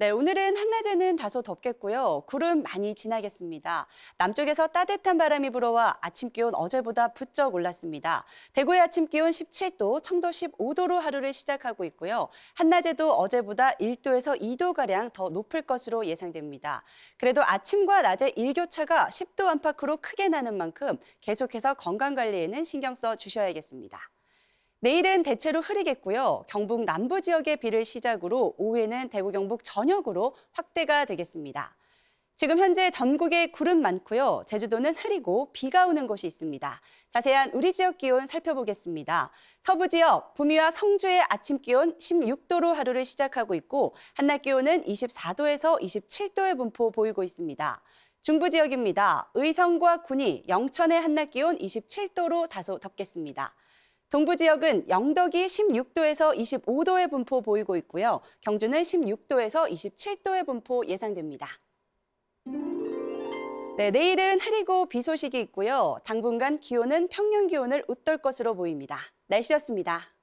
네, 오늘은 한낮에는 다소 덥겠고요. 구름 많이 지나겠습니다. 남쪽에서 따뜻한 바람이 불어와 아침 기온 어제보다 부쩍 올랐습니다. 대구의 아침 기온 17도, 청도 15도로 하루를 시작하고 있고요. 한낮에도 어제보다 1도에서 2도가량 더 높을 것으로 예상됩니다. 그래도 아침과 낮의 일교차가 10도 안팎으로 크게 나는 만큼 계속해서 건강관리에는 신경 써 주셔야겠습니다. 내일은 대체로 흐리겠고요. 경북 남부 지역의 비를 시작으로 오후에는 대구 경북 전역으로 확대가 되겠습니다. 지금 현재 전국에 구름 많고요. 제주도는 흐리고 비가 오는 곳이 있습니다. 자세한 우리 지역 기온 살펴보겠습니다. 서부 지역, 구미와 성주의 아침 기온 16도로 하루를 시작하고 있고 한낮 기온은 24도에서 27도의 분포 보이고 있습니다. 중부 지역입니다. 의성과 군이, 영천의 한낮 기온 27도로 다소 덥겠습니다. 동부 지역은 영덕이 16도에서 25도의 분포 보이고 있고요. 경주는 16도에서 27도의 분포 예상됩니다. 네, 내일은 흐리고 비 소식이 있고요. 당분간 기온은 평년 기온을 웃돌 것으로 보입니다. 날씨였습니다.